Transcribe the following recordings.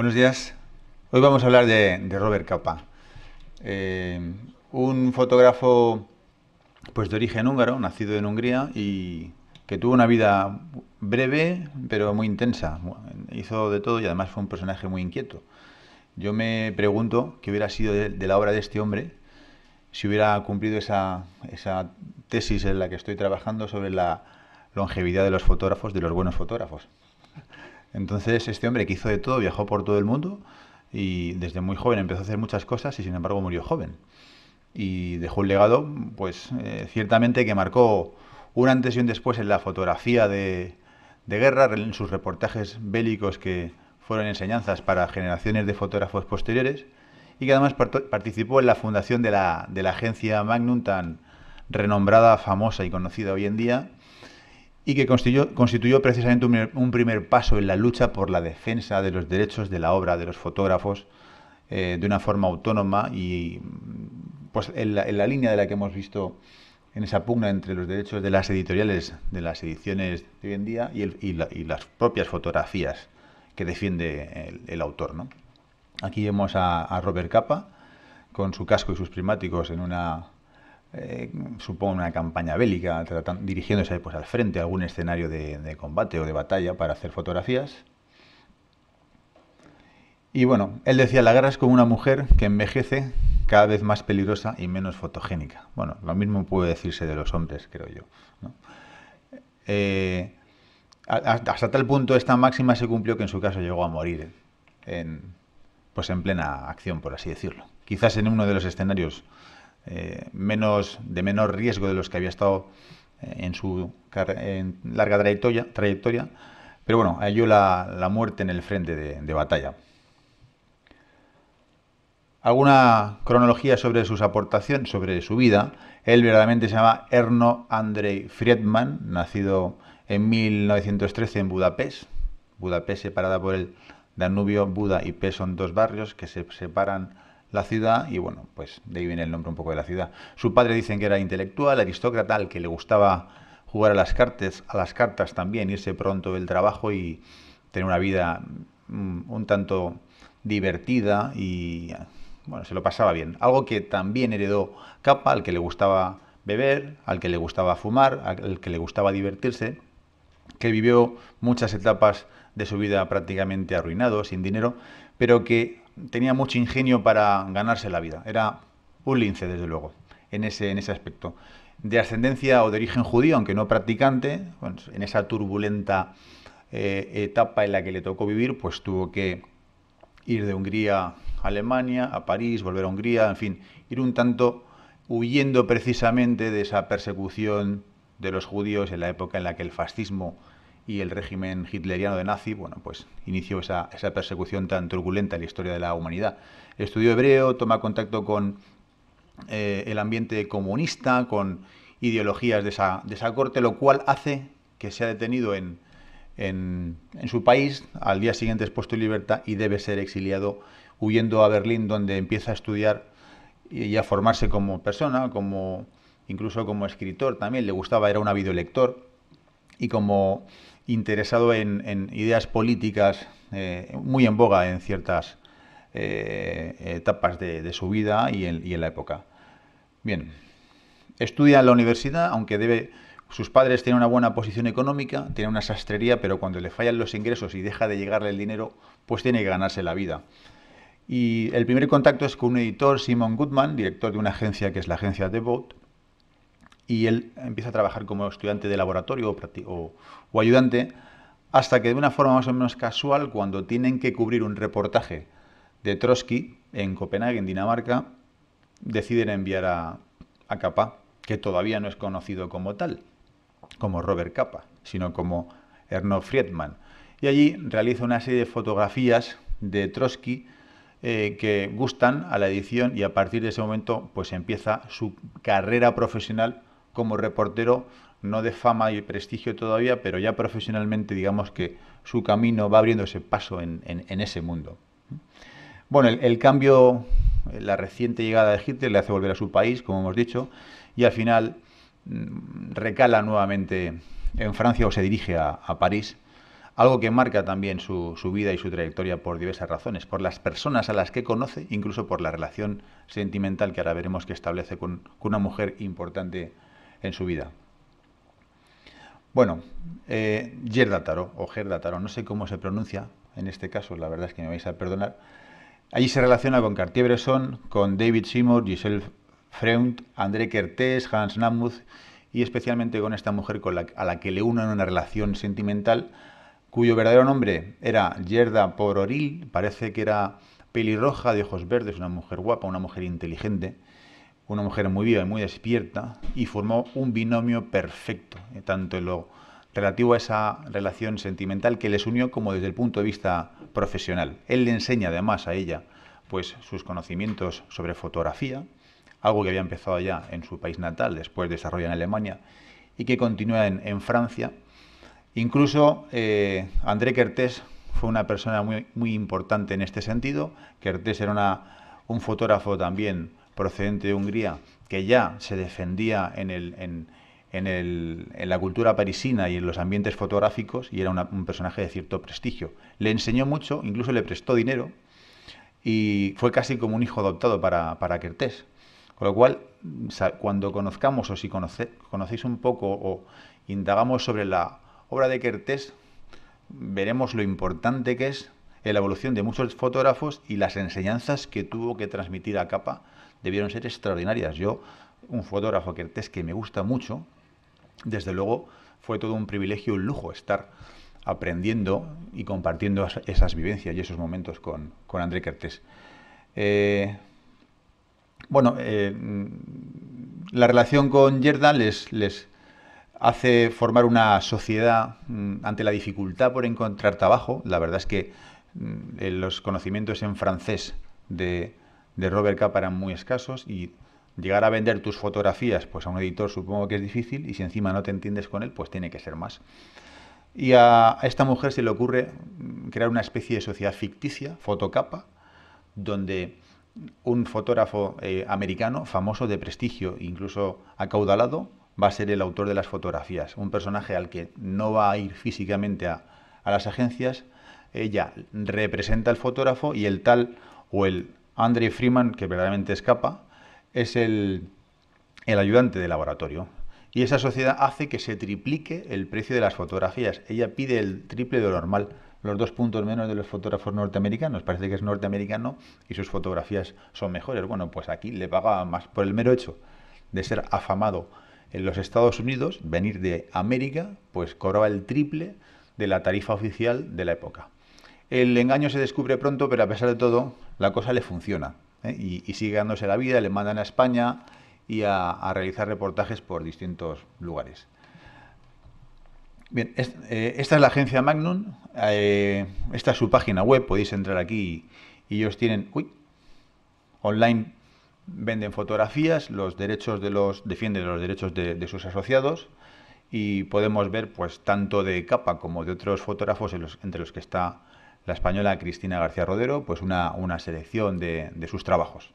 Buenos días. Hoy vamos a hablar de, Robert Capa, eh, un fotógrafo pues, de origen húngaro, nacido en Hungría y que tuvo una vida breve pero muy intensa. Hizo de todo y además fue un personaje muy inquieto. Yo me pregunto qué hubiera sido de, la obra de este hombre si hubiera cumplido esa tesis en la que estoy trabajando sobre la longevidad de los fotógrafos, de los buenos fotógrafos. Entonces este hombre que hizo de todo, viajó por todo el mundo y desde muy joven empezó a hacer muchas cosas y sin embargo murió joven. Y dejó un legado, pues eh, ciertamente que marcó un antes y un después en la fotografía de, guerra, en sus reportajes bélicos que fueron enseñanzas para generaciones de fotógrafos posteriores y que además participó en la fundación de la, de la agencia Magnum tan renombrada, famosa y conocida hoy en día, y que constituyó, precisamente un primer, paso en la lucha por la defensa de los derechos de la obra de los fotógrafos eh, de una forma autónoma y pues en la, línea de la que hemos visto en esa pugna entre los derechos de las editoriales, de las ediciones de hoy en día y, las propias fotografías que defiende el, autor. ¿no? Aquí vemos a, a Robert Capa con su casco y sus primáticos en una eh, supongo una campaña bélica, dirigiéndose pues, al frente a algún escenario de, combate o de batalla para hacer fotografías. Y bueno, él decía, la guerra es como una mujer que envejece cada vez más peligrosa y menos fotogénica. Bueno, lo mismo puede decirse de los hombres, creo yo. Eh, hasta tal punto esta máxima se cumplió que en su caso llegó a morir en, pues en plena acción, por así decirlo. Quizás en uno de los escenarios eh, menos, de menor riesgo de los que había estado eh, en su larga trayectoria, pero bueno, halló la, muerte en el frente de, de batalla. Alguna cronología sobre sus aportaciones, sobre su vida. Él verdaderamente se llama Erno Andrei Friedman, nacido en 1913 en Budapest. Budapest separada por el Danubio, Buda y Pes son dos barrios que se separan la ciudad y bueno, pues de ahí viene el nombre un poco de la ciudad. Su padre dicen que era intelectual, aristócrata, al que le gustaba jugar a las cartas, a las cartas también, irse pronto del trabajo y tener una vida mm, un tanto divertida y bueno, se lo pasaba bien. Algo que también heredó Capa, al que le gustaba beber, al que le gustaba fumar, al que le gustaba divertirse, que vivió muchas etapas de su vida prácticamente arruinado, sin dinero, pero que tenía mucho ingenio para ganarse la vida. Era un lince, desde luego, en ese, en ese aspecto. De ascendencia o de origen judío, aunque no practicante, en esa turbulenta eh, etapa en la que le tocó vivir, pues tuvo que ir de Hungría a Alemania, a París, volver a Hungría, en fin, ir un tanto huyendo precisamente de esa persecución de los judíos en la época en la que el fascismo y el régimen hitleriano de nazi, bueno, pues inició esa, persecución tan turbulenta en la historia de la humanidad. Estudió hebreo, toma contacto con eh, el ambiente comunista, con ideologías de esa, corte, lo cual hace que sea detenido en, su país, al día siguiente es puesto en libertad y debe ser exiliado huyendo a Berlín, donde empieza a estudiar y, a formarse como persona, como incluso como escritor también, le gustaba, era un avido lector, y como interesado en, ideas políticas eh, muy en boga en ciertas eh, etapas de, su vida y en, la época. Bien, estudia en la universidad, aunque debe sus padres tienen una buena posición económica, tienen una sastrería, pero cuando le fallan los ingresos y deja de llegarle el dinero, pues tiene que ganarse la vida. Y el primer contacto es con un editor, Simon Goodman, director de una agencia que es la agencia Vote, y él empieza a trabajar como estudiante de laboratorio o, ayudante, hasta que de una forma más o menos casual, cuando tienen que cubrir un reportaje de Trotsky en Copenhague, en Dinamarca, deciden enviar a, Capa, que todavía no es conocido como tal, como Robert Capa, sino como Erno Friedman. Y allí realiza una serie de fotografías de Trotsky eh, que gustan a la edición y a partir de ese momento pues empieza su carrera profesional como reportero, no de fama y prestigio todavía, pero ya profesionalmente digamos que su camino va abriendo ese paso en, ese mundo. Bueno, el, cambio, la reciente llegada de Hitler le hace volver a su país, como hemos dicho, y al final mm, recala nuevamente en Francia o se dirige a, París, algo que marca también su, vida y su trayectoria por diversas razones, por las personas a las que conoce, incluso por la relación sentimental que ahora veremos que establece con, con una mujer importante en su vida. Bueno, eh, Taro, o Gerda Taro, no sé cómo se pronuncia en este caso, la verdad es que me vais a perdonar. Allí se relaciona con Cartier-Bresson, con David Seymour, Giselle Freund, André Kertész, Hans Namuth y especialmente con esta mujer a la que le unen una relación sentimental cuyo verdadero nombre era Gerda Pororil, parece que era pelirroja de ojos verdes, una mujer guapa, una mujer inteligente, una mujer muy viva y muy despierta, y formó un binomio perfecto, eh, tanto en lo relativo a esa relación sentimental que les unió como desde el punto de vista profesional. Él le enseña además a ella pues sus conocimientos sobre fotografía, algo que había empezado ya en su país natal, después desarrolla en Alemania y que continúa en, Francia. Incluso eh, André Kertész fue una persona muy, muy importante en este sentido. Kertész era un fotógrafo también procedente de Hungría, que ya se defendía en, la cultura parisina y en los ambientes fotográficos y era un personaje de cierto prestigio. Le enseñó mucho, incluso le prestó dinero y fue casi como un hijo adoptado para, para Kertés. Con lo cual, cuando conozcamos o si conocéis un poco o indagamos sobre la obra de Kertés, veremos lo importante que es la evolución de muchos fotógrafos y las enseñanzas que tuvo que transmitir a capa debieron ser extraordinarias. Yo, un fotógrafo que, que me gusta mucho, desde luego fue todo un privilegio, un lujo estar aprendiendo y compartiendo esas vivencias y esos momentos con, André Kertés. Eh, bueno, eh, la relación con Yerda les, les, hace formar una sociedad mm, ante la dificultad por encontrar trabajo. La verdad es que mm, eh, los conocimientos en francés de, de Robert Capa eran muy escasos y llegar a vender tus fotografías pues a un editor supongo que es difícil y si encima no te entiendes con él pues tiene que ser más. Y a, esta mujer se le ocurre crear una especie de sociedad ficticia, fotocapa, donde un fotógrafo eh, americano famoso de prestigio, incluso acaudalado, va a ser el autor de las fotografías, un personaje al que no va a ir físicamente a, a las agencias, ella representa al fotógrafo y el tal o el André Freeman, que verdaderamente escapa, es el, el ayudante de laboratorio. Y esa sociedad hace que se triplique el precio de las fotografías. Ella pide el triple de lo normal los dos puntos menos de los fotógrafos norteamericanos. Parece que es norteamericano y sus fotografías son mejores. Bueno, pues aquí le pagaba más por el mero hecho de ser afamado en los Estados Unidos, venir de América, pues cobraba el triple de la tarifa oficial de la época. El engaño se descubre pronto, pero a pesar de todo, la cosa le funciona. ¿eh? Y, sigue dándose la vida, le mandan a España y a, realizar reportajes por distintos lugares. Bien, eh, esta es la agencia Magnum, eh, esta es su página web, podéis entrar aquí y, ellos tienen, uy, online venden fotografías, los derechos de los, defienden los derechos de, sus asociados y podemos ver pues tanto de capa como de otros fotógrafos entre los que está la española Cristina García Rodero pues una, selección de, sus trabajos.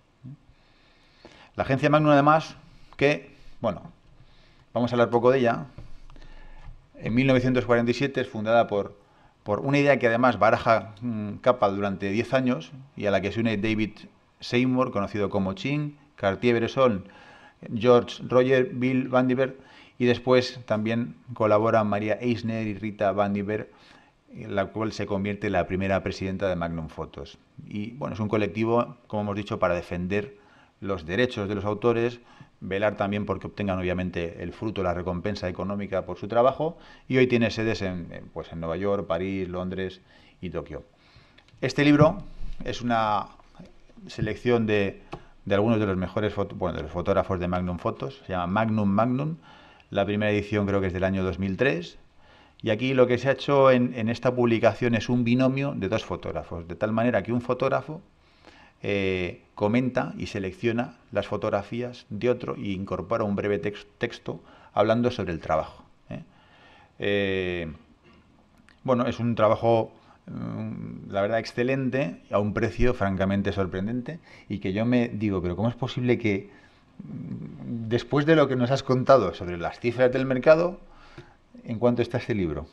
La agencia Magnum, además, que, bueno, vamos a hablar poco de ella, en 1947 es fundada por, por una idea que además baraja mm, capa durante 10 años y a la que se une David Seymour, conocido como Chin, Cartier-Bresson, George Roger, Bill Vandiver y después también colaboran María Eisner y Rita Vandiver la cual se convierte en la primera presidenta de Magnum Photos. Y bueno, es un colectivo, como hemos dicho, para defender los derechos de los autores, velar también porque obtengan obviamente el fruto, la recompensa económica por su trabajo, y hoy tiene sedes en, pues, en Nueva York, París, Londres y Tokio. Este libro es una selección de, de algunos de los mejores foto, bueno, de los fotógrafos de Magnum Photos... se llama Magnum Magnum, la primera edición creo que es del año 2003, y aquí lo que se ha hecho en, esta publicación es un binomio de dos fotógrafos, de tal manera que un fotógrafo eh, comenta y selecciona las fotografías de otro e incorpora un breve texto hablando sobre el trabajo. ¿eh? Eh, bueno, es un trabajo, mm, la verdad, excelente, a un precio francamente sorprendente, y que yo me digo, pero ¿cómo es posible que mm, después de lo que nos has contado sobre las cifras del mercado, ¿En cuánto está este libro?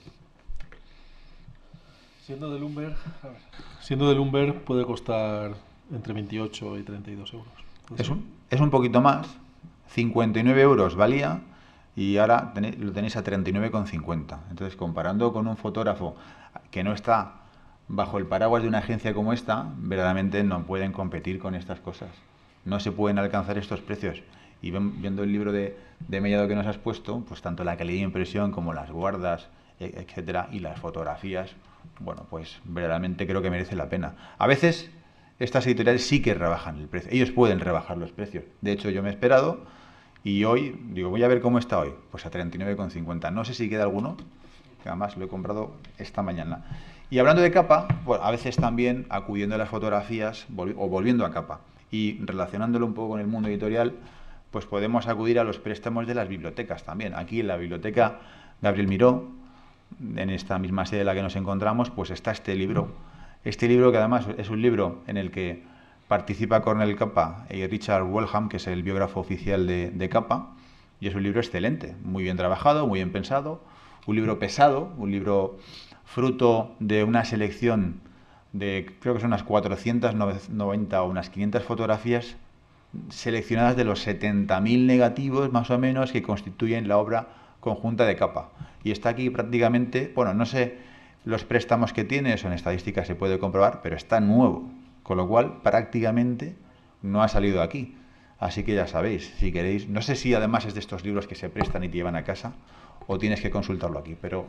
Siendo de Lumber, siendo de Lumber puede costar entre 28 y 32 euros. Es un, es un poquito más. 59 euros valía y ahora lo tenéis a 39,50. Entonces, comparando con un fotógrafo que no está bajo el paraguas de una agencia como esta, verdaderamente no pueden competir con estas cosas. No se pueden alcanzar estos precios. Y viendo el libro de, de Mellado que nos has puesto, pues tanto la calidad de impresión como las guardas, e, etcétera, y las fotografías, bueno, pues verdaderamente creo que merece la pena. A veces estas editoriales sí que rebajan el precio, ellos pueden rebajar los precios. De hecho, yo me he esperado y hoy, digo, voy a ver cómo está hoy, pues a 39,50. No sé si queda alguno, que además lo he comprado esta mañana. Y hablando de capa, pues a veces también acudiendo a las fotografías o volviendo a capa y relacionándolo un poco con el mundo editorial, pues podemos acudir a los préstamos de las bibliotecas también. Aquí en la biblioteca Gabriel Miró, en esta misma sede en la que nos encontramos, pues está este libro. Este libro que además es un libro en el que participa Cornel Capa y Richard Wellham, que es el biógrafo oficial de, de Capa, y es un libro excelente, muy bien trabajado, muy bien pensado, un libro pesado, un libro fruto de una selección de creo que son unas 490 o unas 500 fotografías seleccionadas de los 70.000 negativos más o menos que constituyen la obra conjunta de capa. Y está aquí prácticamente, bueno, no sé los préstamos que tiene, son en estadística se puede comprobar, pero está nuevo, con lo cual prácticamente no ha salido aquí. Así que ya sabéis, si queréis, no sé si además es de estos libros que se prestan y te llevan a casa o tienes que consultarlo aquí, pero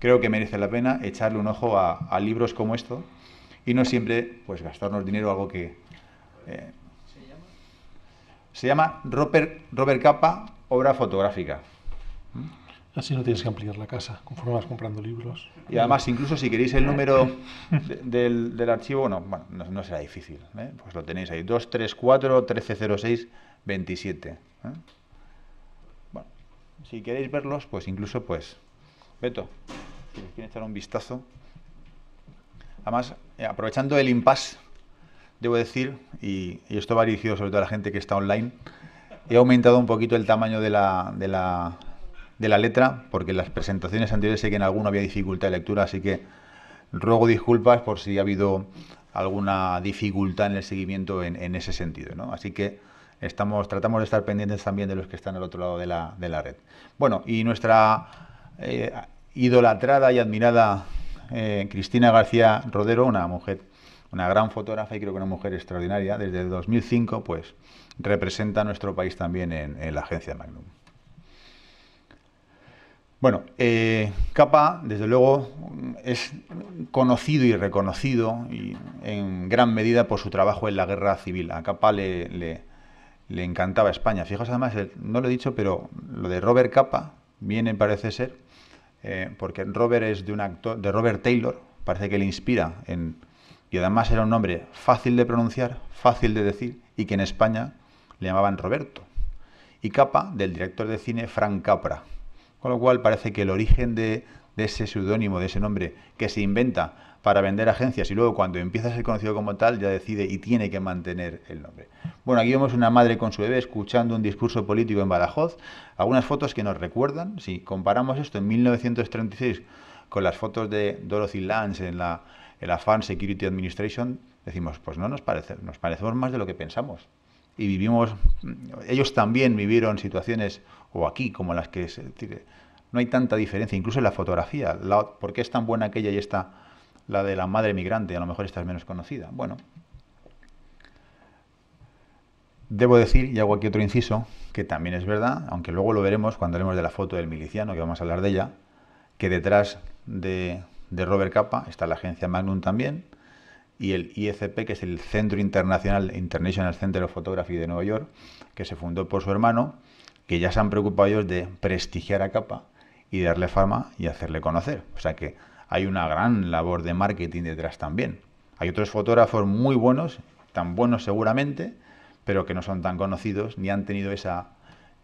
creo que merece la pena echarle un ojo a, libros como esto y no siempre pues gastarnos dinero algo que eh, se llama Robert, Robert Capa, obra fotográfica. Así no tienes que ampliar la casa, conforme vas comprando libros. Y además, incluso si queréis el número del, archivo, no, bueno, no, será difícil. ¿eh? Pues lo tenéis ahí, 234 1306 27. Bueno, si queréis verlos, pues incluso, pues, Beto, si les echar un vistazo. Además, eh, aprovechando el impasse debo decir, y, esto va dirigido sobre todo a la gente que está online, he aumentado un poquito el tamaño de la, de la, de la letra, porque en las presentaciones anteriores sé que en alguno había dificultad de lectura, así que ruego disculpas por si ha habido alguna dificultad en el seguimiento en, ese sentido. Así que estamos, tratamos de estar pendientes también de los que están al otro lado de la, de la red. Bueno, y nuestra eh, idolatrada y admirada eh, Cristina García Rodero, una mujer una gran fotógrafa y creo que una mujer extraordinaria. Desde el 2005, pues, representa a nuestro país también en, la agencia Magnum. Bueno, eh, Capa, desde luego, es conocido y reconocido y en gran medida por su trabajo en la guerra civil. A Capa le, encantaba España. Fijaos, además, no lo he dicho, pero lo de Robert Capa viene, parece ser, eh, porque Robert es de un actor, de Robert Taylor, parece que le inspira en, y además era un nombre fácil de pronunciar, fácil de decir, y que en España le llamaban Roberto. Y capa del director de cine Frank Capra. Con lo cual parece que el origen de, ese seudónimo, de ese nombre que se inventa para vender agencias y luego cuando empieza a ser conocido como tal ya decide y tiene que mantener el nombre. Bueno, aquí vemos una madre con su bebé escuchando un discurso político en Badajoz, algunas fotos que nos recuerdan, si comparamos esto en 1936 con las fotos de Dorothy Lange en la el AFAN Security Administration, decimos, pues no nos parece, nos parecemos más de lo que pensamos. Y vivimos, ellos también vivieron situaciones, o aquí, como las que se, no hay tanta diferencia, incluso en la fotografía. ¿Por qué es tan buena aquella y esta, la de la madre migrante? A lo mejor esta es menos conocida. Bueno, Debo decir, y hago aquí otro inciso, que también es verdad, aunque luego lo veremos cuando hablemos de la foto del miliciano, que vamos a hablar de ella, que detrás de de Robert Capa, está la agencia Magnum también, y el IFP, que es el Centro Internacional, International Center of Photography de Nueva York, que se fundó por su hermano, que ya se han preocupado ellos de prestigiar a Capa y darle fama y hacerle conocer. O sea que hay una gran labor de marketing detrás también. Hay otros fotógrafos muy buenos, tan buenos seguramente, pero que no son tan conocidos ni han tenido esa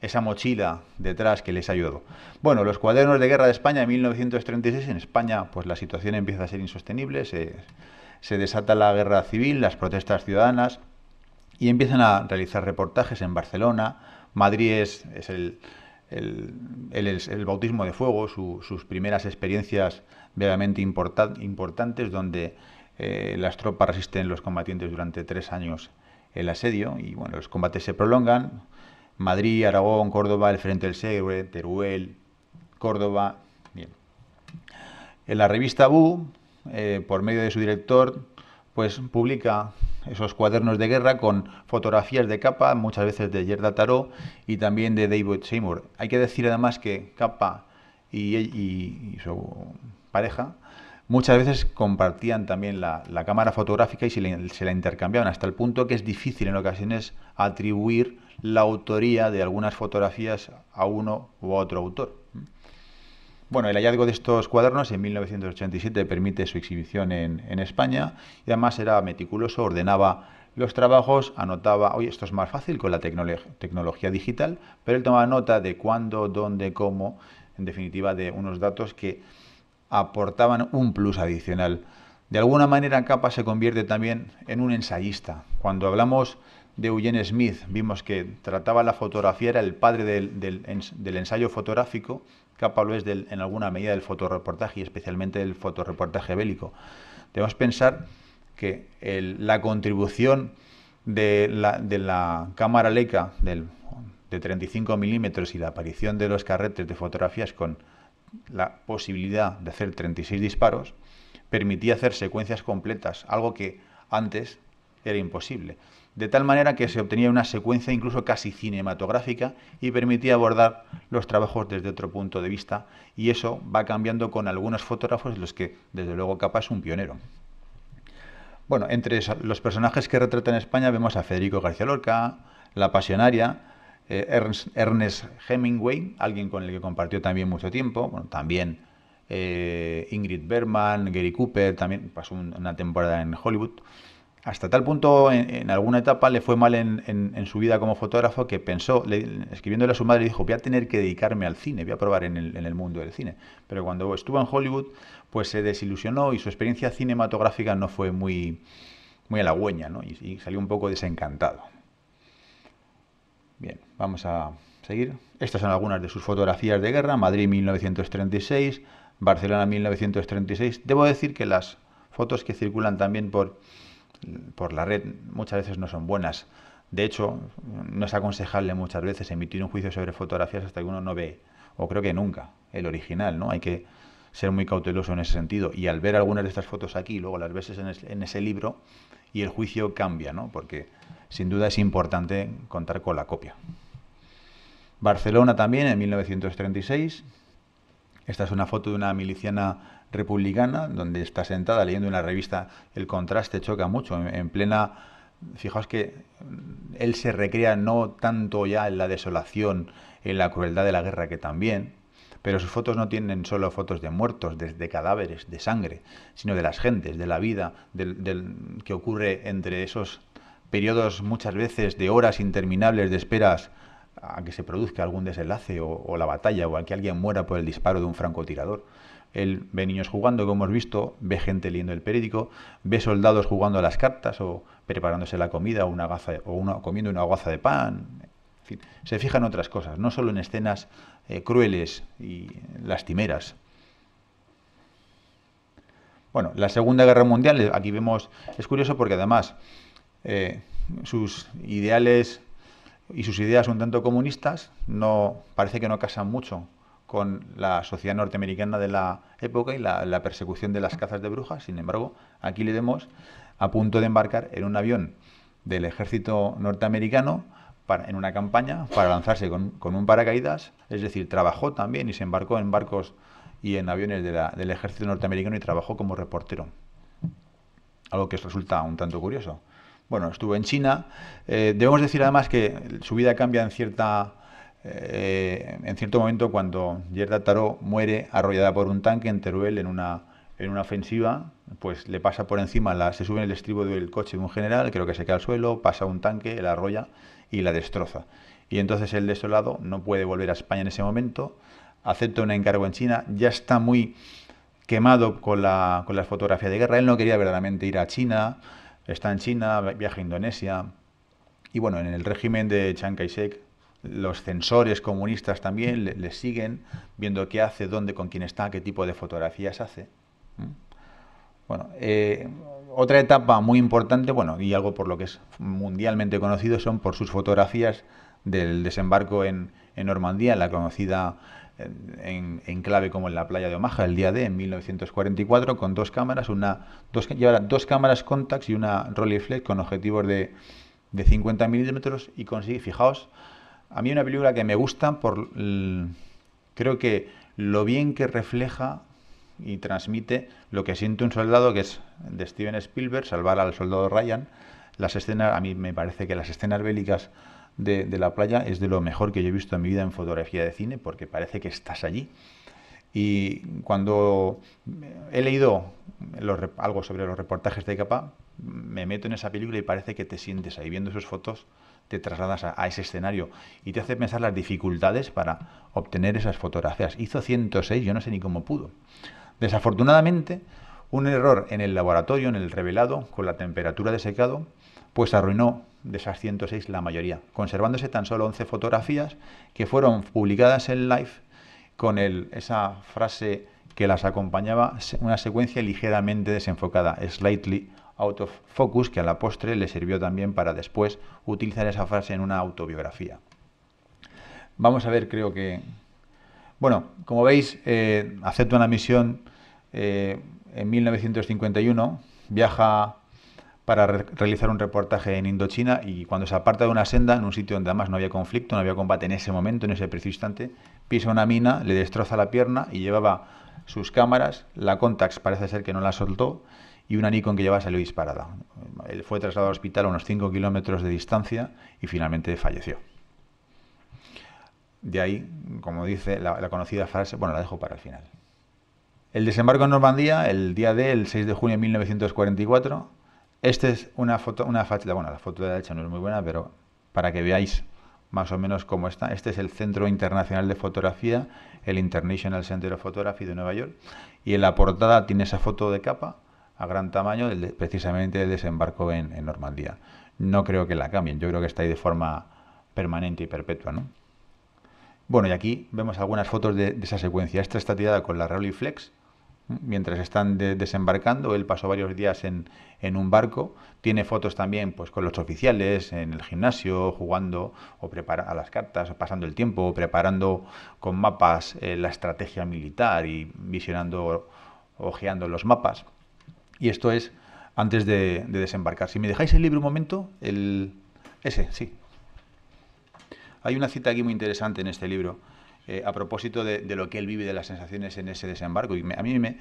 esa mochila detrás que les ayudó. Bueno, los cuadernos de guerra de España en 1936, en España pues la situación empieza a ser insostenible, se, desata la guerra civil, las protestas ciudadanas y empiezan a realizar reportajes en Barcelona, Madrid es, el, el, el, bautismo de fuego, sus primeras experiencias verdaderamente importantes donde eh, las tropas resisten los combatientes durante tres años el asedio y bueno, los combates se prolongan, Madrid, Aragón, Córdoba, el Frente del Segre, Teruel, Córdoba. En la revista Bu, eh, por medio de su director, pues publica esos cuadernos de guerra con fotografías de Capa, muchas veces de Yerda Taró y también de David Seymour. Hay que decir además que Capa y, su pareja muchas veces compartían también la, cámara fotográfica y se, la intercambiaban hasta el punto que es difícil en ocasiones atribuir la autoría de algunas fotografías a uno u otro autor. Bueno, el hallazgo de estos cuadernos en 1987 permite su exhibición en, España y además era meticuloso, ordenaba los trabajos, anotaba, oye, esto es más fácil con la tecnología digital, pero él tomaba nota de cuándo, dónde, cómo, en definitiva, de unos datos que aportaban un plus adicional. De alguna manera, Capa se convierte también en un ensayista. Cuando hablamos de Eugene Smith. Vimos que trataba la fotografía, era el padre del, ensayo fotográfico, capaz en alguna medida del fotoreportaje y especialmente del fotoreportaje bélico. Debemos pensar que la contribución de la, cámara Leica del, de 35 milímetros y la aparición de los carretes de fotografías con la posibilidad de hacer 36 disparos permitía hacer secuencias completas, algo que antes era imposible de tal manera que se obtenía una secuencia incluso casi cinematográfica y permitía abordar los trabajos desde otro punto de vista y eso va cambiando con algunos fotógrafos de los que desde luego Capa es un pionero. Bueno, entre los personajes que retrata en España vemos a Federico García Lorca, La Pasionaria, eh, Ernest, Hemingway, alguien con el que compartió también mucho tiempo, bueno, también eh, Ingrid Bergman, Gary Cooper, también pasó una temporada en Hollywood. Hasta tal punto, en, alguna etapa le fue mal en, su vida como fotógrafo que pensó, escribiéndole a su madre, dijo: Voy a tener que dedicarme al cine, voy a probar en el, mundo del cine. Pero cuando estuvo en Hollywood, pues se desilusionó y su experiencia cinematográfica no fue muy, halagüeña, ¿no? y salió un poco desencantado. Bien, vamos a seguir. Estas son algunas de sus fotografías de guerra: Madrid 1936, Barcelona 1936. Debo decir que las fotos que circulan también por por la red muchas veces no son buenas. De hecho, no es aconsejable muchas veces emitir un juicio sobre fotografías hasta que uno no ve, o creo que nunca, el original, ¿no? Hay que ser muy cauteloso en ese sentido. Y al ver algunas de estas fotos aquí, luego las veces en, en ese libro y el juicio cambia, ¿no? Porque sin duda es importante contar con la copia. Barcelona también, en 1936. Esta es una foto de una miliciana republicana, donde está sentada leyendo una revista, el contraste choca mucho, en, plena... Fijaos que él se recrea no tanto ya en la desolación, en la crueldad de la guerra que también, pero sus fotos no tienen solo fotos de muertos, de, cadáveres, de sangre, sino de las gentes, de la vida, del, que ocurre entre esos periodos muchas veces de horas interminables de esperas a que se produzca algún desenlace o, o la batalla o a que alguien muera por el disparo de un francotirador. Él ve niños jugando, como hemos visto, ve gente leyendo el periódico, ve soldados jugando a las cartas o preparándose la comida o, una gaza, o una, comiendo una guaza de pan. En fin, se fija en otras cosas, no solo en escenas eh, crueles y lastimeras. Bueno, la Segunda Guerra Mundial, eh, aquí vemos, es curioso porque además eh, sus ideales y sus ideas un tanto comunistas no parece que no casan mucho con la sociedad norteamericana de la época y la, persecución de las cazas de brujas. Sin embargo, aquí le vemos a punto de embarcar en un avión del ejército norteamericano para, en una campaña para lanzarse con, un paracaídas. Es decir, trabajó también y se embarcó en barcos y en aviones del ejército norteamericano y trabajó como reportero. Algo que resulta un tanto curioso. Bueno, estuvo en China. Eh, debemos decir además que su vida cambia en cierta eh, en cierto momento cuando Yerda Taro muere arrollada por un tanque en Teruel en una, en una ofensiva, pues le pasa por encima, la, se sube en el estribo del coche de un general, creo que se queda al suelo, pasa un tanque, la arrolla y la destroza. Y entonces el desolado no puede volver a España en ese momento, acepta un encargo en China, ya está muy quemado con, la, con las fotografías de guerra, él no quería verdaderamente ir a China, está en China, viaja a Indonesia, y bueno, en el régimen de Chiang Kai-shek, los censores comunistas también le, les siguen, viendo qué hace, dónde, con quién está, qué tipo de fotografías hace. Bueno, eh, otra etapa muy importante, bueno, y algo por lo que es mundialmente conocido, son por sus fotografías del desembarco en, Normandía, la conocida en, clave como en la playa de Omaha, el día de en 1944, con dos cámaras, una, dos, dos cámaras Contax y una Rolleiflex con objetivos de, de 50 milímetros y consigue, fijaos, a mí una película que me gusta por creo que lo bien que refleja y transmite lo que siente un soldado, que es de Steven Spielberg, salvar al soldado Ryan. Las escenas, a mí me parece que las escenas bélicas de, la playa es de lo mejor que yo he visto en mi vida en fotografía de cine, porque parece que estás allí. Y cuando he leído algo sobre los reportajes de capa, me meto en esa película y parece que te sientes ahí viendo esas fotos te trasladas a, ese escenario y te hace pensar las dificultades para obtener esas fotografías. Hizo 106, yo no sé ni cómo pudo. Desafortunadamente, un error en el laboratorio, en el revelado, con la temperatura de secado, pues arruinó de esas 106 la mayoría, conservándose tan solo 11 fotografías que fueron publicadas en live con esa frase que las acompañaba, una secuencia ligeramente desenfocada, slightly autofocus que a la postre le sirvió también para después utilizar esa frase en una autobiografía. Vamos a ver, creo que... Bueno, como veis, eh, acepta una misión eh, en 1951, viaja para realizar un reportaje en Indochina y cuando se aparta de una senda, en un sitio donde además no había conflicto, no había combate en ese momento, en ese preciso instante, pisa una mina, le destroza la pierna y llevaba sus cámaras, la Contax parece ser que no la soltó y una Nikon que llevaba salió disparada. Él fue trasladado al hospital a unos 5 kilómetros de distancia y finalmente falleció. De ahí, como dice la, conocida frase, bueno, la dejo para el final. El desembarco en Normandía, el día del el 6 de junio de 1944. Esta es una foto, una bueno, la foto de la derecha no es muy buena, pero para que veáis más o menos cómo está. Este es el Centro Internacional de Fotografía, el International Center of Photography de Nueva York. Y en la portada tiene esa foto de capa a gran tamaño precisamente el desembarco en, Normandía. No creo que la cambien, yo creo que está ahí de forma permanente y perpetua. ¿no? Bueno, y aquí vemos algunas fotos de, esa secuencia. Esta está tirada con la Rally Flex. Mientras están desembarcando, él pasó varios días en, un barco. Tiene fotos también pues, con los oficiales, en el gimnasio, jugando o a las cartas, pasando el tiempo, preparando con mapas eh, la estrategia militar y visionando, ojeando los mapas. Y esto es antes de, desembarcar. Si me dejáis el libro un momento, el... ese, sí. Hay una cita aquí muy interesante en este libro. Eh, a propósito de, lo que él vive, de las sensaciones en ese desembarco. Y a mí me, eh,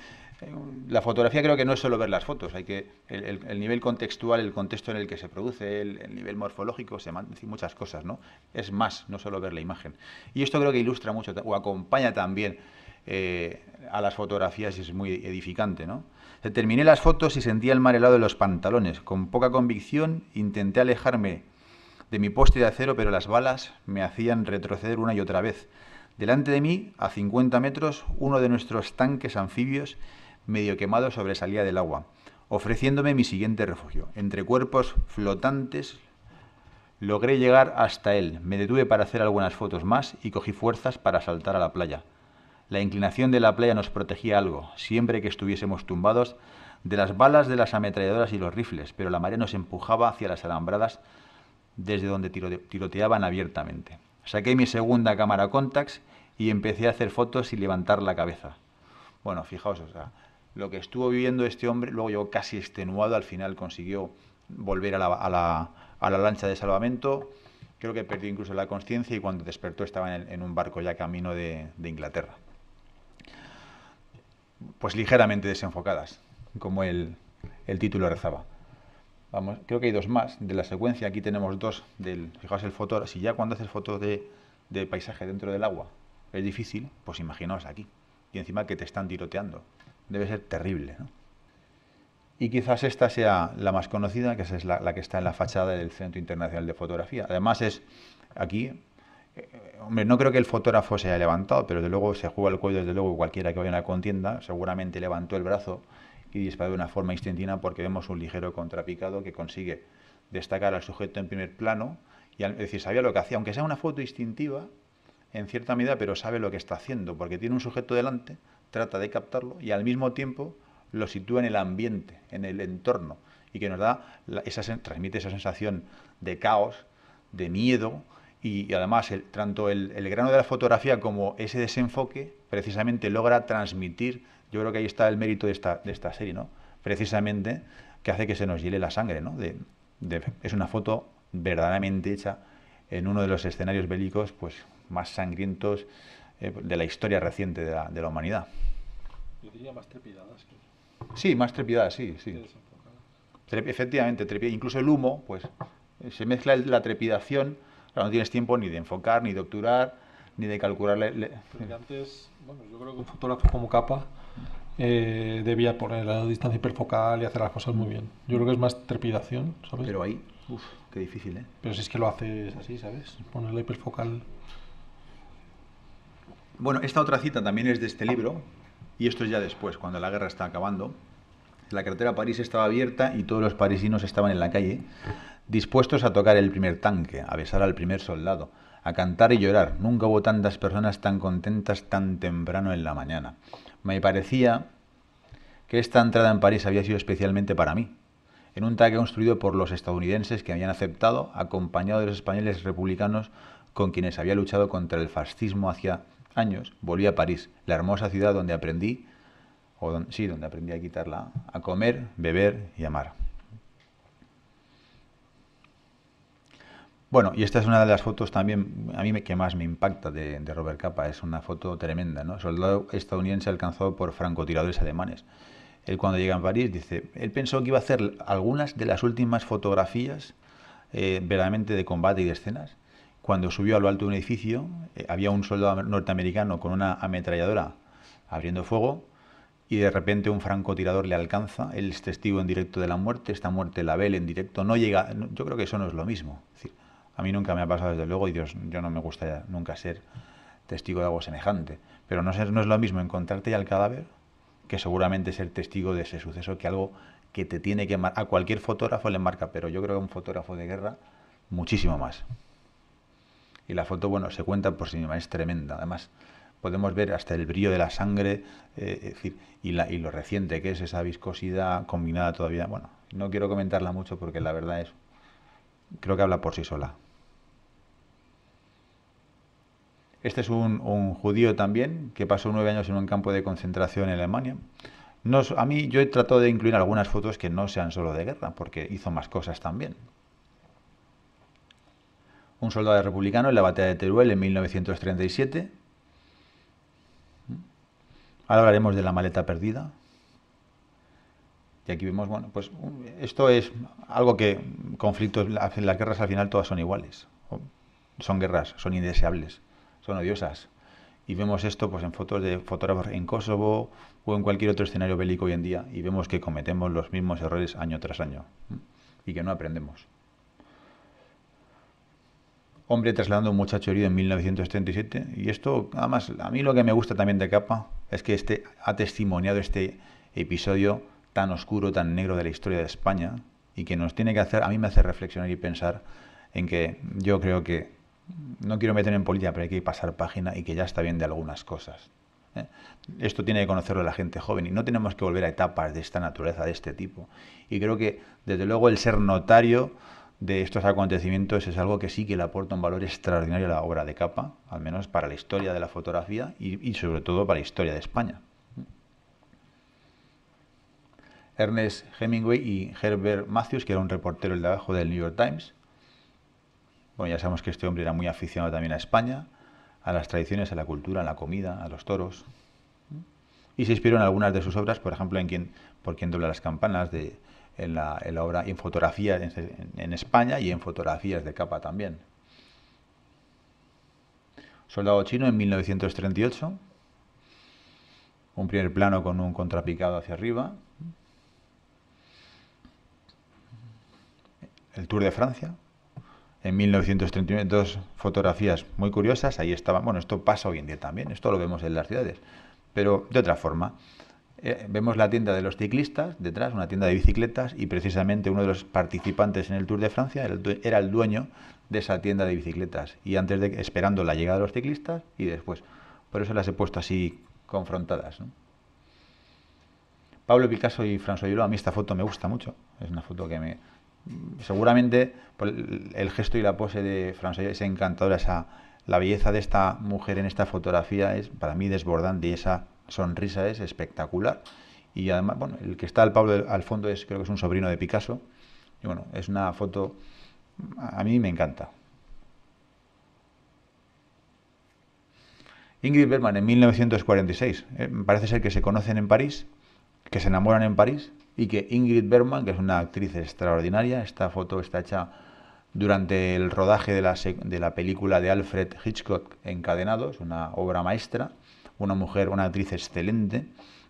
la fotografía creo que no es solo ver las fotos, hay que el, nivel contextual, el contexto en el que se produce, el, nivel morfológico, se muchas cosas, ¿no? Es más, no solo ver la imagen. Y esto creo que ilustra mucho o acompaña también eh, a las fotografías y es muy edificante, ¿no? Determiné las fotos y sentí el mar helado de los pantalones. Con poca convicción intenté alejarme de mi poste de acero, pero las balas me hacían retroceder una y otra vez. Delante de mí, a 50 metros, uno de nuestros tanques anfibios medio quemado sobresalía del agua, ofreciéndome mi siguiente refugio. Entre cuerpos flotantes logré llegar hasta él, me detuve para hacer algunas fotos más y cogí fuerzas para saltar a la playa. La inclinación de la playa nos protegía algo, siempre que estuviésemos tumbados, de las balas de las ametralladoras y los rifles, pero la marea nos empujaba hacia las alambradas desde donde tiroteaban abiertamente. Saqué mi segunda cámara Contax y empecé a hacer fotos y levantar la cabeza. Bueno, fijaos, lo que estuvo viviendo este hombre, luego llegó casi extenuado, al final consiguió volver a la, lancha de salvamento, creo que perdió incluso la conciencia y cuando despertó estaba en, un barco ya camino de Inglaterra pues ligeramente desenfocadas, como el, el título rezaba. Vamos, creo que hay dos más de la secuencia. Aquí tenemos dos del, fijaos el foto Si ya cuando haces fotos de, de paisaje dentro del agua es difícil, pues imaginaos aquí. Y encima que te están tiroteando. Debe ser terrible, Y quizás esta sea la más conocida, que es la, la, que está en la fachada del Centro Internacional de Fotografía. Además es aquí eh, hombre, no creo que el fotógrafo se haya levantado, pero desde luego se juega el cuello, desde luego cualquiera que vaya a la contienda seguramente levantó el brazo y disparó de una forma instintiva porque vemos un ligero contrapicado que consigue destacar al sujeto en primer plano y es decir, sabía lo que hacía, aunque sea una foto instintiva en cierta medida, pero sabe lo que está haciendo porque tiene un sujeto delante, trata de captarlo y al mismo tiempo lo sitúa en el ambiente, en el entorno y que nos da esa, transmite esa sensación de caos, de miedo, y, además tanto el, grano de la fotografía como ese desenfoque precisamente logra transmitir, yo creo que ahí está el mérito de esta, de esta serie, ¿no? precisamente que hace que se nos hiele la sangre. ¿no? De, es una foto verdaderamente hecha en uno de los escenarios bélicos pues, más sangrientos eh, de la historia reciente de la, humanidad. Yo diría más trepidadas. Que... Sí, más trepidadas, sí, sí. efectivamente, trep incluso el humo, pues se mezcla la trepidación no tienes tiempo ni de enfocar, ni de obturar, ni de calcular. antes, bueno, yo creo que un fotógrafo como capa eh, debía poner la distancia hiperfocal y hacer las cosas muy bien. Yo creo que es más trepidación, ¿sabes? Pero ahí, uff, qué difícil, ¿eh? Pero si es que lo haces así, ¿sabes? Poner la hiperfocal. Bueno, esta otra cita también es de este libro, y esto es ya después, cuando la guerra está acabando. La carretera París estaba abierta y todos los parisinos estaban en la calle dispuestos a tocar el primer tanque, a besar al primer soldado, a cantar y llorar. Nunca hubo tantas personas tan contentas tan temprano en la mañana. Me parecía que esta entrada en París había sido especialmente para mí, en un tanque construido por los estadounidenses que habían aceptado, acompañado de los españoles republicanos con quienes había luchado contra el fascismo hacía años, volví a París, la hermosa ciudad donde aprendí, o sí, donde aprendí a quitarla, a comer, beber y amar. Bueno, y esta es una de las fotos también, a mí que más me impacta de, Robert Capa, es una foto tremenda, ¿no? Soldado estadounidense alcanzado por francotiradores alemanes. Él cuando llega a París dice, él pensó que iba a hacer algunas de las últimas fotografías eh, verdaderamente de combate y de escenas. Cuando subió a lo alto de un edificio, eh, había un soldado norteamericano con una ametralladora abriendo fuego y de repente un francotirador le alcanza, él es testigo en directo de la muerte, esta muerte la ve en directo, no llega, yo creo que eso no es lo mismo. Es decir, a mí nunca me ha pasado, desde luego, y Dios, yo no me gusta nunca ser testigo de algo semejante. Pero no, no es lo mismo encontrarte ya el cadáver que seguramente ser testigo de ese suceso que algo que te tiene que a cualquier fotógrafo le marca, pero yo creo que a un fotógrafo de guerra muchísimo más. Y la foto, bueno, se cuenta por sí misma, es tremenda. Además, podemos ver hasta el brillo de la sangre eh, es decir, y lo reciente que es esa viscosidad combinada todavía. Bueno, no quiero comentarla mucho porque la verdad es, creo que habla por sí sola. Este es un, judío también que pasó nueve años en un campo de concentración en Alemania. a mí yo he tratado de incluir algunas fotos que no sean solo de guerra, porque hizo más cosas también. Un soldado republicano en la batalla de Teruel en 1937. Ahora hablaremos de la maleta perdida. Y aquí vemos, bueno, pues esto es algo que conflictos, las guerras al final todas son iguales. Son guerras, son indeseables son odiosas. Y vemos esto pues, en fotos de fotógrafos en Kosovo o en cualquier otro escenario bélico hoy en día y vemos que cometemos los mismos errores año tras año y que no aprendemos. Hombre trasladando a un muchacho herido en 1937 y esto, además, a mí lo que me gusta también de capa es que este, ha testimoniado este episodio tan oscuro, tan negro de la historia de España y que nos tiene que hacer, a mí me hace reflexionar y pensar en que yo creo que no quiero meter en política, pero hay que pasar página y que ya está bien de algunas cosas. ¿eh? Esto tiene que conocerlo la gente joven y no tenemos que volver a etapas de esta naturaleza, de este tipo. Y creo que, desde luego, el ser notario de estos acontecimientos es algo que sí que le aporta un valor extraordinario a la obra de capa, al menos para la historia de la fotografía y, sobre todo para la historia de España. Ernest Hemingway y Herbert Matthews, que era un reportero el de abajo del New York Times, bueno, ya sabemos que este hombre era muy aficionado también a España, a las tradiciones, a la cultura, a la comida, a los toros. Y se inspiró en algunas de sus obras, por ejemplo, en quien, por quien dobla las campanas, de, en, la, obra, en fotografía en España y en fotografías de capa también. Soldado chino en 1938 un primer plano con un contrapicado hacia arriba. El Tour de Francia en 1939, dos fotografías muy curiosas, ahí estaban, bueno, esto pasa hoy en día también, esto lo vemos en las ciudades, pero de otra forma. Eh, vemos la tienda de los ciclistas, detrás, una tienda de bicicletas, y precisamente uno de los participantes en el Tour de Francia era el dueño de esa tienda de bicicletas, y antes de esperando la llegada de los ciclistas y después. Por eso las he puesto así confrontadas. Pablo Picasso y François Hulot, a mí esta foto me gusta mucho, es una foto que me, seguramente pues, el gesto y la pose de François es encantadora, esa, la belleza de esta mujer en esta fotografía es para mí desbordante y esa sonrisa es espectacular. Y además, bueno, el que está al Pablo al fondo es creo que es un sobrino de Picasso. Y bueno, es una foto a mí me encanta. Ingrid Bergman en 1946, eh, parece ser que se conocen en París, que se enamoran en París y que Ingrid Bergman, que es una actriz extraordinaria, esta foto está hecha durante el rodaje de la, de la película de Alfred Hitchcock Encadenados, una obra maestra, una mujer, una actriz excelente,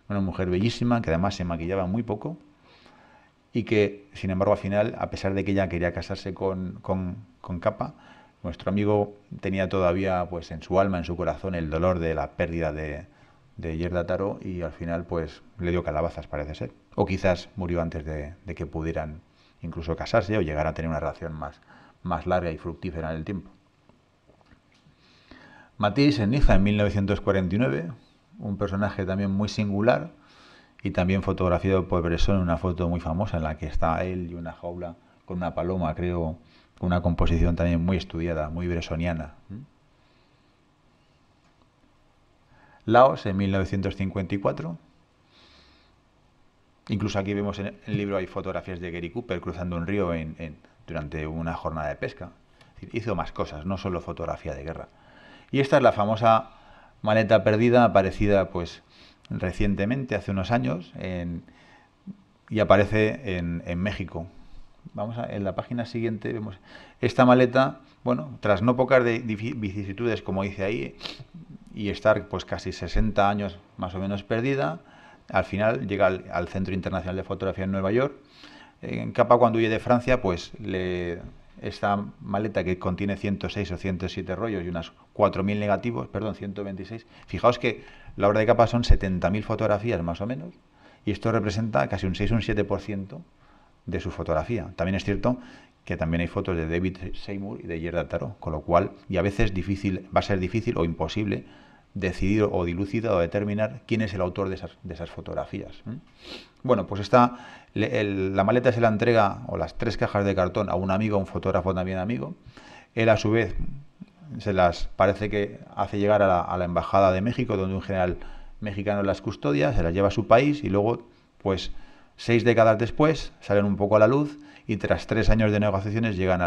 una mujer bellísima, que además se maquillaba muy poco, y que, sin embargo, al final, a pesar de que ella quería casarse con, con, Capa, nuestro amigo tenía todavía pues, en su alma, en su corazón, el dolor de la pérdida de, de Yerda Taro y al final pues, le dio calabazas, parece ser o quizás murió antes de, que pudieran incluso casarse o llegar a tener una relación más, más larga y fructífera en el tiempo. Matisse en Niza en 1949, un personaje también muy singular y también fotografiado por Bresson en una foto muy famosa en la que está él y una jaula con una paloma, creo, con una composición también muy estudiada, muy bressoniana. Laos en 1954, Incluso aquí vemos en el libro hay fotografías de Gary Cooper cruzando un río durante una jornada de pesca. hizo más cosas, no solo fotografía de guerra. Y esta es la famosa maleta perdida aparecida pues recientemente, hace unos años, y aparece en, México. Vamos a, en la página siguiente vemos esta maleta, bueno, tras no pocas vicisitudes como dice ahí, y estar pues casi 60 años más o menos perdida, al final llega al, Centro Internacional de Fotografía en Nueva York. En Capa cuando huye de Francia, pues le, esta maleta que contiene 106 o 107 rollos y unas 4.000 negativos, perdón, 126. Fijaos que la obra de capa son 70.000 fotografías más o menos y esto representa casi un 6 o un 7% de su fotografía. También es cierto que también hay fotos de David Seymour y de Gerda Taro, con lo cual, y a veces difícil, va a ser difícil o imposible decidir o dilucida o determinar quién es el autor de esas, fotografías. Bueno, pues está la maleta se la entrega, o las tres cajas de cartón, a un amigo, un fotógrafo también amigo. Él a su vez se las parece que hace llegar a la, Embajada de México, donde un general mexicano las custodia, se las lleva a su país y luego, pues seis décadas después, salen un poco a la luz y tras tres años de negociaciones llegan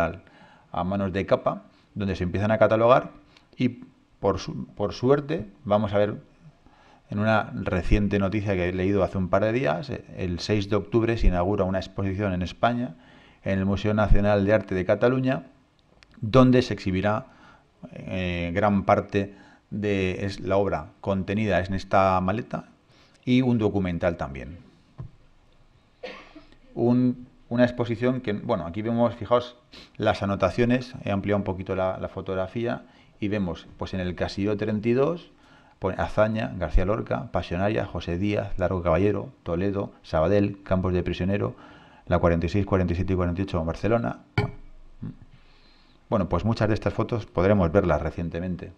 a manos de Capa, donde se empiezan a catalogar y por, suerte, vamos a ver en una reciente noticia que he leído hace un par de días, el 6 de octubre se inaugura una exposición en España, en el Museo Nacional de Arte de Cataluña, donde se exhibirá eh, gran parte de la obra contenida en esta maleta y un documental también. una exposición que, bueno, aquí vemos, fijaos, las anotaciones, he ampliado un poquito la fotografía, y vemos pues en el casillo 32 pues, Azaña, García Lorca, Pasionaria, José Díaz, Largo Caballero, Toledo, Sabadell, Campos de Prisionero, la 46, 47 y 48 Barcelona. Bueno, pues muchas de estas fotos podremos verlas recientemente.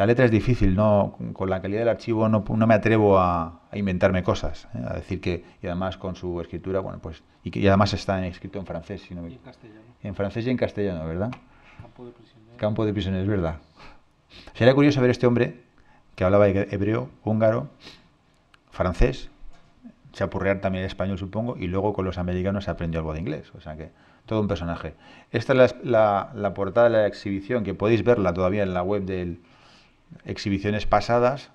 La letra es difícil, no, con la calidad del archivo no, no me atrevo a, inventarme cosas, ¿eh? a decir que, y además con su escritura, bueno, pues, y, que, además está escrito en francés. en castellano. francés y en castellano, ¿verdad? Campo de prisioneros. Campo de ¿verdad? Sería curioso ver este hombre que hablaba hebreo, húngaro, francés, chapurrear también español, supongo, y luego con los americanos aprendió algo de inglés. O sea que todo un personaje. Esta es la portada de la exhibición, que podéis verla todavía en la web del, exhibiciones pasadas,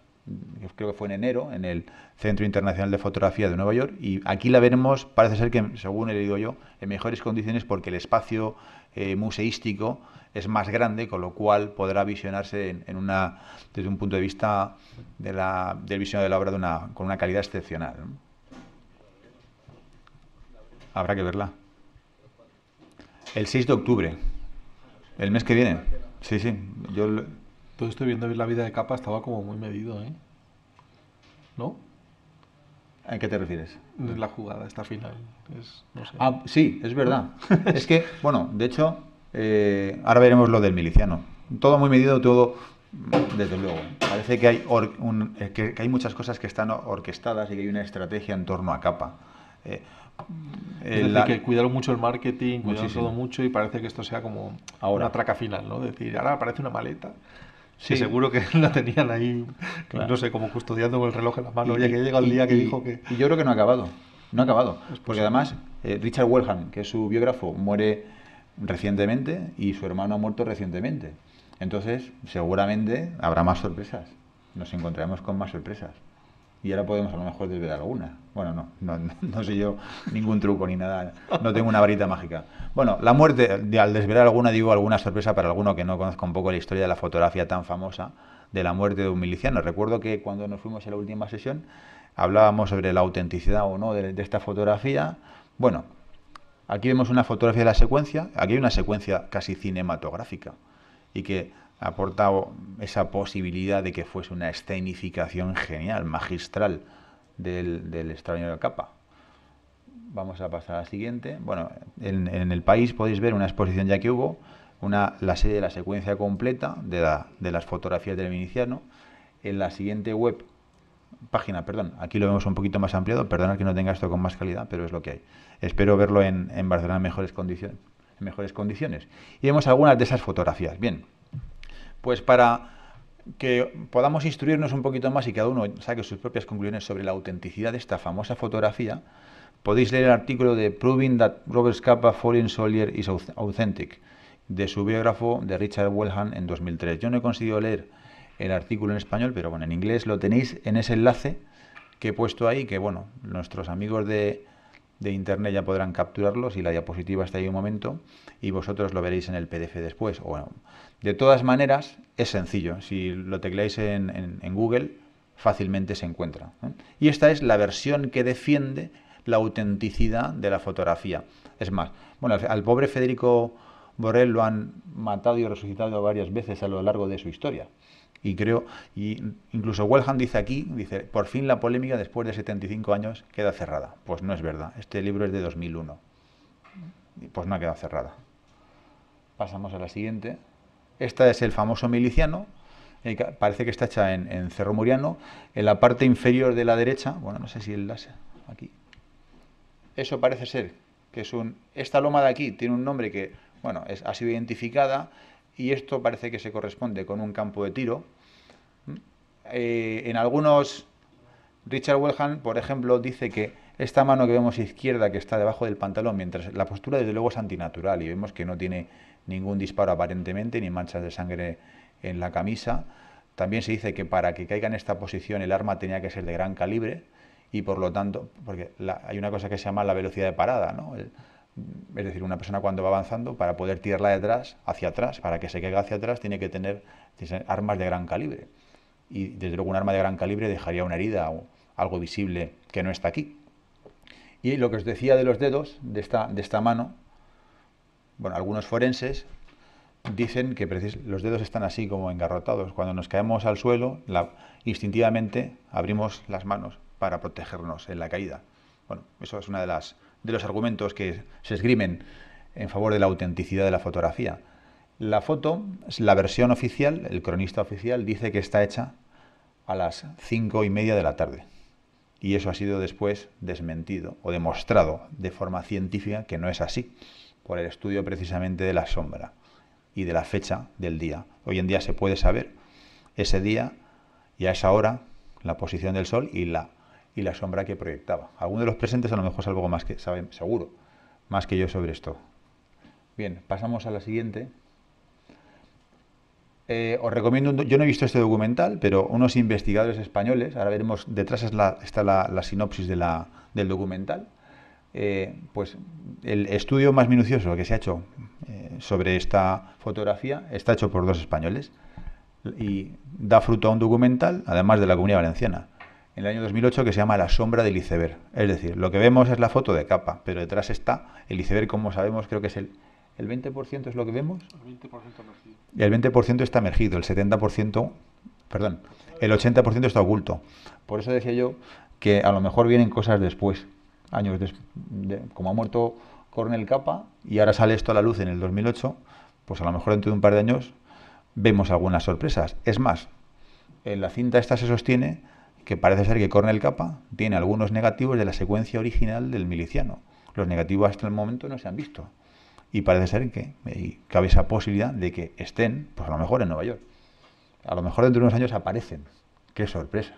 creo que fue en enero, en el Centro Internacional de Fotografía de Nueva York, y aquí la veremos, parece ser que, según he leído yo, en mejores condiciones porque el espacio eh, museístico es más grande, con lo cual podrá visionarse en, una, desde un punto de vista de la, del visionado de la obra de una, con una calidad excepcional. Habrá que verla. El 6 de octubre, el mes que viene. Sí, sí, yo... Todo esto viendo la vida de capa estaba como muy medido, ¿eh? ¿No? ¿A qué te refieres? La jugada, esta final. Es, ah, sí, es verdad. es que, bueno, de hecho, eh, ahora veremos lo del miliciano. Todo muy medido, todo, desde luego. Parece que hay, eh, que, hay muchas cosas que están orquestadas y que hay una estrategia en torno a capa. Eh, decir, que cuidaron mucho el marketing, todo mucho y parece que esto sea como una traca final, ¿no? decir, ahora aparece una maleta seguro que la tenían ahí, no sé, como custodiando con el reloj en la mano. Y, que llega el día que dijo que. Y yo creo que no ha acabado. No ha acabado. Pues pues Porque además, eh, Richard Wellham, que es su biógrafo, muere recientemente y su hermano ha muerto recientemente. Entonces, seguramente habrá más sorpresas. Nos encontraremos con más sorpresas y ahora podemos a lo mejor desvelar alguna. Bueno, no, no, no, sé yo ningún truco ni nada, no tengo una varita mágica. Bueno, la muerte, al desvelar alguna, digo alguna sorpresa para alguno que no conozca un poco la historia de la fotografía tan famosa de la muerte de un miliciano. Recuerdo que cuando nos fuimos a la última sesión hablábamos sobre la autenticidad o no de, de esta fotografía. Bueno, aquí vemos una fotografía de la secuencia, aquí hay una secuencia casi cinematográfica y que aporta esa posibilidad de que fuese una escenificación genial, magistral del, extraño de la capa. Vamos a pasar a la siguiente. Bueno, en, el país podéis ver una exposición ya que hubo, una, la serie de la secuencia completa de, las fotografías del Viniciano. En la siguiente web, página, perdón, aquí lo vemos un poquito más ampliado, ...perdona que no tenga esto con más calidad, pero es lo que hay. Espero verlo en, en Barcelona mejores condiciones. En mejores condiciones. Y vemos algunas de esas fotografías. Bien, pues para que podamos instruirnos un poquito más y cada uno saque sus propias conclusiones sobre la autenticidad de esta famosa fotografía, podéis leer el artículo de Proving that Robert Scapa, Foreign Soldier is Authentic, de su biógrafo de Richard Wellham en 2003. Yo no he conseguido leer el artículo en español, pero bueno, en inglés lo tenéis en ese enlace que he puesto ahí, que bueno, nuestros amigos de, internet ya podrán capturarlos y la diapositiva está ahí un momento y vosotros lo veréis en el PDF después. De todas maneras, es sencillo. Si lo tecleáis en, Google, fácilmente se encuentra. Y esta es la versión que defiende la autenticidad de la fotografía. Es más, bueno, al, pobre Federico Borrell lo han matado y resucitado varias veces a lo largo de su historia. Y creo, y incluso Wellham dice aquí, dice, por fin la polémica después de 75 años queda cerrada. Pues no es verdad, este libro es de 2001. Pues no ha quedado cerrada. Pasamos a la siguiente. Esta es el famoso miliciano, eh, parece que está hecha en, Cerro Muriano. En la parte inferior de la derecha, bueno, no sé si el láser, aquí. Eso parece ser que es un... Esta loma de aquí tiene un nombre que, bueno, es, ha sido identificada y esto parece que se corresponde con un campo de tiro. Mm. Eh, en algunos, Richard Wellham, por ejemplo, dice que esta mano que vemos izquierda que está debajo del pantalón, mientras la postura desde luego es antinatural y vemos que no tiene ningún disparo aparentemente, ni manchas de sangre en la camisa. También se dice que para que caiga en esta posición el arma tenía que ser de gran calibre y por lo tanto, porque hay una cosa que se llama la velocidad de parada, ¿no? es decir, una persona cuando va avanzando, para poder tirarla de atrás, hacia atrás, para que se caiga hacia atrás, tiene que tener, armas de gran calibre. Y desde luego un arma de gran calibre dejaría una herida o algo visible que no está aquí. Y lo que os decía de los dedos, de esta, de esta mano, bueno, algunos forenses dicen que los dedos están así como engarrotados. Cuando nos caemos al suelo, instintivamente abrimos las manos para protegernos en la caída. Bueno, eso es uno de, las, de los argumentos que se esgrimen en favor de la autenticidad de la fotografía. La foto, la versión oficial, el cronista oficial, dice que está hecha a las cinco y media de la tarde. Y eso ha sido después desmentido o demostrado de forma científica que no es así por el estudio precisamente de la sombra y de la fecha del día. Hoy en día se puede saber ese día y a esa hora la posición del sol y la, y la sombra que proyectaba. Alguno de los presentes a lo mejor sabe algo más que saben seguro, más que yo sobre esto. Bien, pasamos a la siguiente. Eh, os recomiendo, yo no he visto este documental, pero unos investigadores españoles, ahora veremos, detrás está la, sinopsis del documental, eh, pues el estudio más minucioso que se ha hecho eh, sobre esta fotografía está hecho por dos españoles y da fruto a un documental, además de la Comunidad Valenciana, en el año 2008 que se llama La sombra del iceberg. Es decir, lo que vemos es la foto de capa, pero detrás está el iceberg, como sabemos, creo que es el... ¿El 20% es lo que vemos? El 20% Y el 20% está emergido, el 70%, perdón, el 80% está oculto. Por eso decía yo que a lo mejor vienen cosas después años, después, como ha muerto Cornel Capa y ahora sale esto a la luz en el 2008, pues a lo mejor dentro de un par de años vemos algunas sorpresas. Es más, en la cinta esta se sostiene que parece ser que Cornel Capa tiene algunos negativos de la secuencia original del miliciano. Los negativos hasta el momento no se han visto. Y parece ser que cabe esa posibilidad de que estén, pues a lo mejor en Nueva York. A lo mejor dentro de unos años aparecen. ¡Qué sorpresa!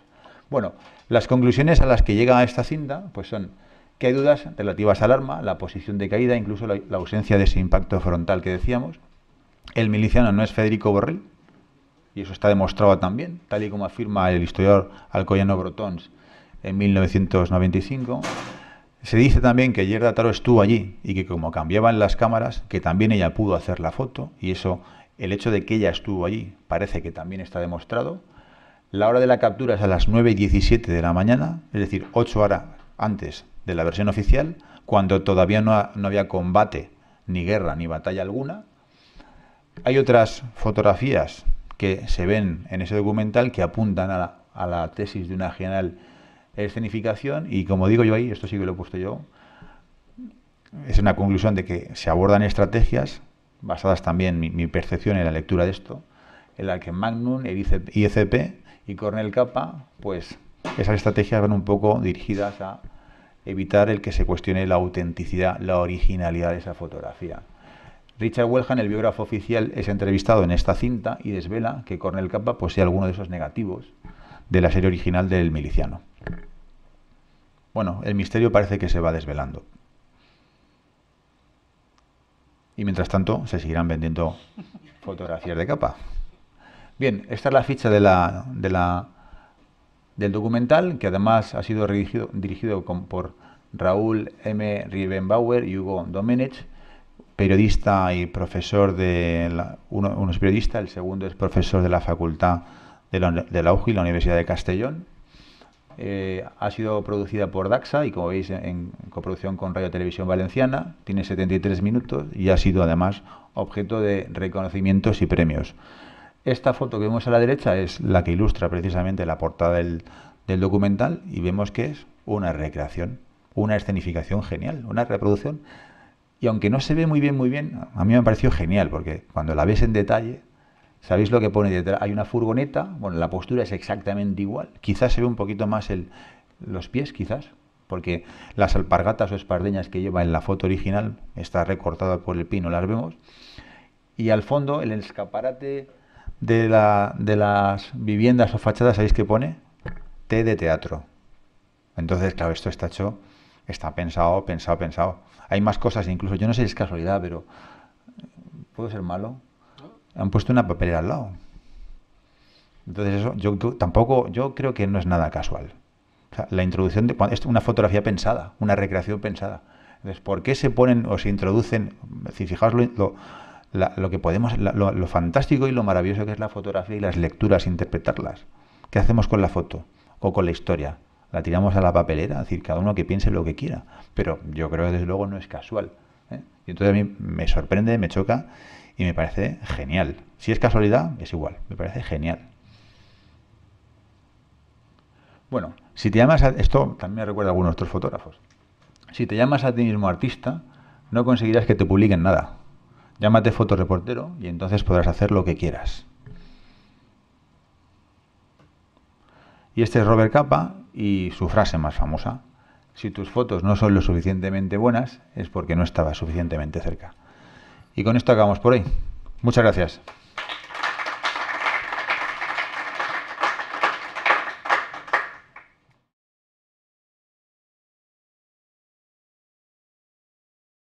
Bueno, las conclusiones a las que llega esta cinta, pues son que hay dudas relativas al arma, la posición de caída, incluso la, ausencia de ese impacto frontal que decíamos. El miliciano no es Federico Borrell, y eso está demostrado también, tal y como afirma el historiador alcoyano Brotons en 1995. Se dice también que Gerda Taro estuvo allí y que como cambiaban las cámaras, que también ella pudo hacer la foto y eso, el hecho de que ella estuvo allí parece que también está demostrado. La hora de la captura es a las 9 y 17 de la mañana, es decir, 8 horas antes de la versión oficial, cuando todavía no, había combate, ni guerra, ni batalla alguna. Hay otras fotografías que se ven en ese documental que apuntan a la, tesis de una general escenificación y como digo yo ahí, esto sí que lo he puesto yo, es una conclusión de que se abordan estrategias basadas también mi, percepción en la lectura de esto, en la que Magnum, el ICP y Cornel Capa, pues esas estrategias van un poco dirigidas a evitar el que se cuestione la autenticidad, la originalidad de esa fotografía. Richard Wellham, el biógrafo oficial, es entrevistado en esta cinta y desvela que Cornel Capa posee alguno de esos negativos de la serie original del miliciano. Bueno, el misterio parece que se va desvelando. Y mientras tanto, se seguirán vendiendo fotografías de capa. Bien, esta es la ficha de la, de la del documental, que además ha sido dirigido, dirigido por Raúl M. Ribenbauer y Hugo Domenech, periodista y profesor de... La, uno, periodista, el segundo es profesor de la Facultad de la, de la UGI, la Universidad de Castellón. Eh, ha sido producida por DAXA y como veis en, en coproducción con Radio Televisión Valenciana, tiene 73 minutos y ha sido además objeto de reconocimientos y premios. Esta foto que vemos a la derecha es la que ilustra precisamente la portada del, documental y vemos que es una recreación, una escenificación genial, una reproducción. Y aunque no se ve muy bien, muy bien, a mí me pareció genial porque cuando la ves en detalle, ¿sabéis lo que pone detrás? Hay una furgoneta, bueno, la postura es exactamente igual. Quizás se ve un poquito más los pies, quizás, porque las alpargatas o espardeñas que lleva en la foto original, está recortada por el pino, las vemos. Y al fondo, el escaparate de, la, de las viviendas o fachadas, ¿sabéis qué pone? T de teatro. Entonces, claro, esto está hecho, está pensado, pensado, pensado. Hay más cosas, incluso, yo no sé si es casualidad, pero puedo ser malo. Han puesto una papelera al lado. Entonces eso, yo tampoco, yo creo que no es nada casual. la introducción de es una fotografía pensada, una recreación pensada. Entonces, ¿por qué se ponen o se introducen? Si fijaos lo lo que podemos, lo, fantástico y lo maravilloso que es la fotografía y las lecturas, interpretarlas. ¿Qué hacemos con la foto o con la historia? La tiramos a la papelera, es decir, cada uno que piense lo que quiera. Pero yo creo que desde luego no es casual. ¿eh? Y entonces a mí me sorprende, me choca y me parece genial. Si es casualidad, es igual, me parece genial. Bueno, si te llamas a, esto también recuerda algunos otros fotógrafos. Si te llamas a ti mismo artista, no conseguirás que te publiquen nada. Llámate fotoreportero y entonces podrás hacer lo que quieras. Y este es Robert Capa y su frase más famosa. Si tus fotos no son lo suficientemente buenas, es porque no estabas suficientemente cerca. Y con esto acabamos por hoy. Muchas gracias.